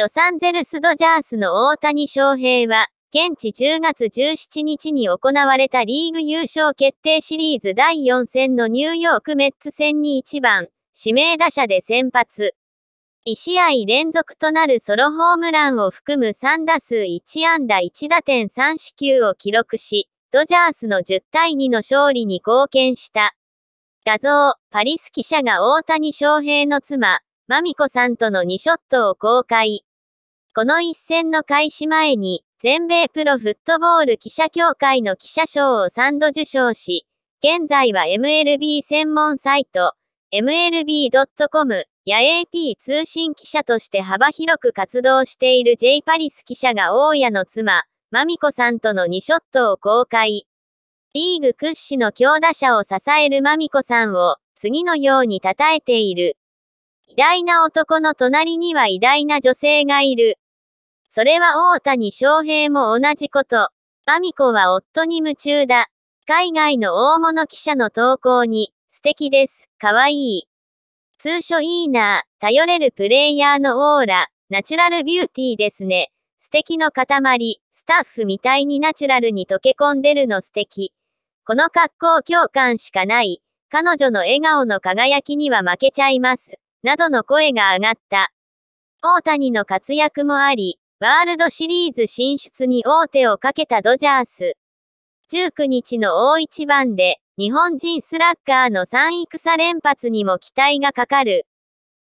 ロサンゼルスドジャースの大谷翔平は、現地10月17日に行われたリーグ優勝決定シリーズ第4戦のニューヨークメッツ戦に1番、指名打者で先発。1試合連続となるソロホームランを含む3打数1安打1打点3四球を記録し、ドジャースの10対2の勝利に貢献した。画像、パリス記者が大谷翔平の妻、マミコさんとの2ショットを公開。この一戦の開始前に、全米プロフットボール記者協会の記者賞を3度受賞し、現在は MLB 専門サイト、mlb.com や AP 通信記者として幅広く活動している J パリス記者が大家の妻、マミコさんとの2ショットを公開。リーグ屈指の強打者を支えるマミコさんを、次のように称えている。偉大な男の隣には偉大な女性がいる。それは大谷翔平も同じこと。アミコは夫に夢中だ。海外の大物記者の投稿に、素敵です、かわいい。通所いいな頼れるプレイヤーのオーラ、ナチュラルビューティーですね。素敵の塊、スタッフみたいにナチュラルに溶け込んでるの素敵。この格好共感しかない。彼女の笑顔の輝きには負けちゃいます。などの声が上がった。大谷の活躍もあり、ワールドシリーズ進出に王手をかけたドジャース。19日の大一番で、日本人スラッガーの3戦連発にも期待がかかる。